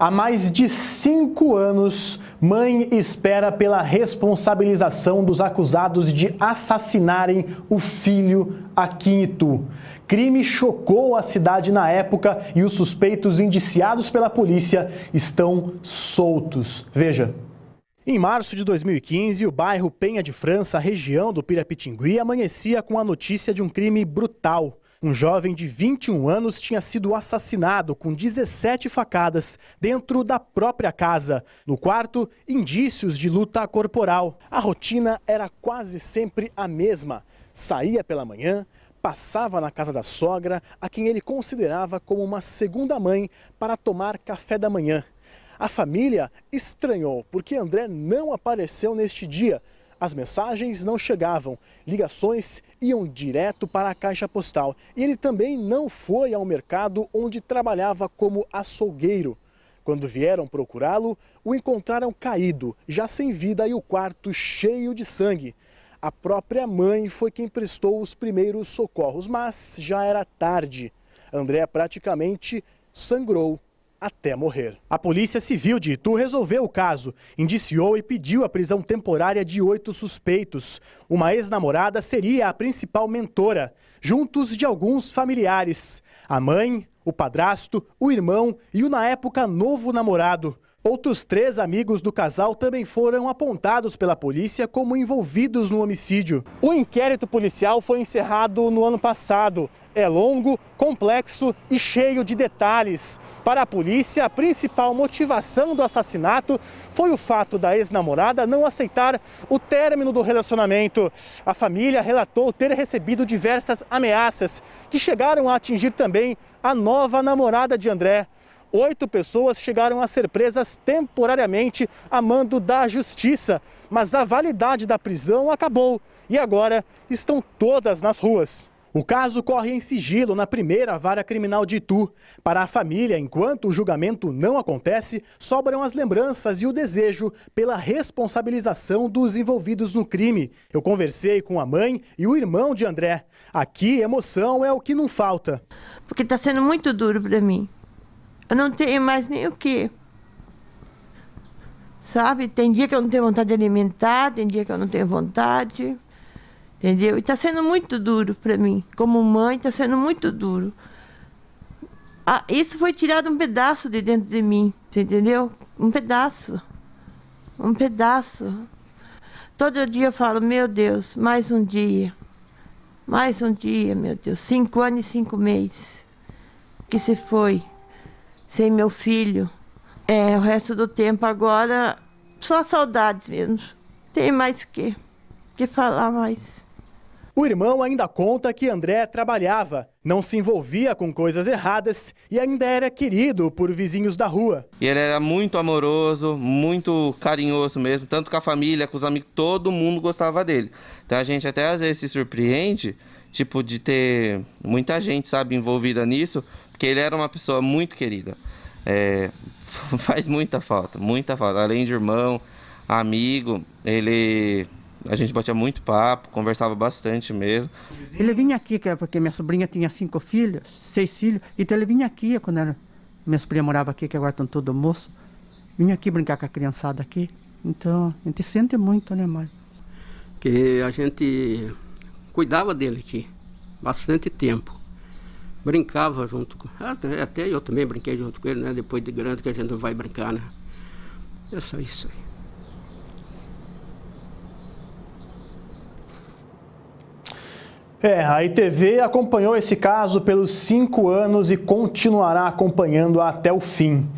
Há mais de cinco anos, mãe espera pela responsabilização dos acusados de assassinarem o filho aqui em Itu. Crime chocou a cidade na época e os suspeitos indiciados pela polícia estão soltos. Veja. Em março de 2015, o bairro Penha de França, região do Pirapitingui, amanhecia com a notícia de um crime brutal. Um jovem de 21 anos tinha sido assassinado com 17 facadas dentro da própria casa. No quarto, indícios de luta corporal. A rotina era quase sempre a mesma. Saía pela manhã, passava na casa da sogra, a quem ele considerava como uma segunda mãe, para tomar café da manhã. A família estranhou porque André não apareceu neste dia, as mensagens não chegavam, ligações iam direto para a caixa postal. E ele também não foi ao mercado onde trabalhava como açougueiro. Quando vieram procurá-lo, o encontraram caído, já sem vida e o quarto cheio de sangue. A própria mãe foi quem prestou os primeiros socorros, mas já era tarde. André praticamente sangrou até morrer. A Polícia Civil de Itu resolveu o caso, indiciou e pediu a prisão temporária de oito suspeitos. Uma ex-namorada seria a principal mentora, juntos de alguns familiares: a mãe, o padrasto, o irmão e o, na época, novo namorado. Outros três amigos do casal também foram apontados pela polícia como envolvidos no homicídio. O inquérito policial foi encerrado no ano passado é longo, complexo e cheio de detalhes. Para a polícia, a principal motivação do assassinato foi o fato da ex-namorada não aceitar o término do relacionamento. A família relatou ter recebido diversas ameaças, que chegaram a atingir também a nova namorada de André oito pessoas chegaram a ser presas temporariamente a mando da justiça. Mas a validade da prisão acabou e agora estão todas nas ruas. O caso corre em sigilo na primeira vara criminal de Itu. Para a família, enquanto o julgamento não acontece, sobram as lembranças e o desejo pela responsabilização dos envolvidos no crime. Eu conversei com a mãe e o irmão de André. Aqui, emoção é o que não falta. Porque está sendo muito duro para mim. Eu não tenho mais nem o quê. Sabe, tem dia que eu não tenho vontade de alimentar, tem dia que eu não tenho vontade. Entendeu? E está sendo muito duro para mim. Como mãe, está sendo muito duro. Ah, isso foi tirado um pedaço de dentro de mim, entendeu? Um pedaço. Um pedaço. Todo dia eu falo, meu Deus, mais um dia. Mais um dia, meu Deus. Cinco anos e cinco meses que se foi sem meu filho. É, o resto do tempo agora, só saudades mesmo. Tem mais que, que falar mais. O irmão ainda conta que André trabalhava, não se envolvia com coisas erradas e ainda era querido por vizinhos da rua. E ele era muito amoroso, muito carinhoso mesmo, tanto com a família, com os amigos, todo mundo gostava dele. Então a gente até às vezes se surpreende, tipo, de ter muita gente, sabe, envolvida nisso, porque ele era uma pessoa muito querida. É, faz muita falta, muita falta. Além de irmão, amigo, ele a gente batia muito papo, conversava bastante mesmo. Ele vinha aqui, é porque minha sobrinha tinha cinco filhos, seis filhos, então ele vinha aqui quando era, minha sobrinha morava aqui, que agora estão todos moço. Vinha aqui brincar com a criançada aqui. Então, a gente sente muito, né, mãe? Que a gente cuidava dele aqui, bastante tempo. Brincava junto com até, até eu também brinquei junto com ele, né? Depois de grande que a gente vai brincar, né? É só isso aí. É, a ITV acompanhou esse caso pelos cinco anos e continuará acompanhando até o fim.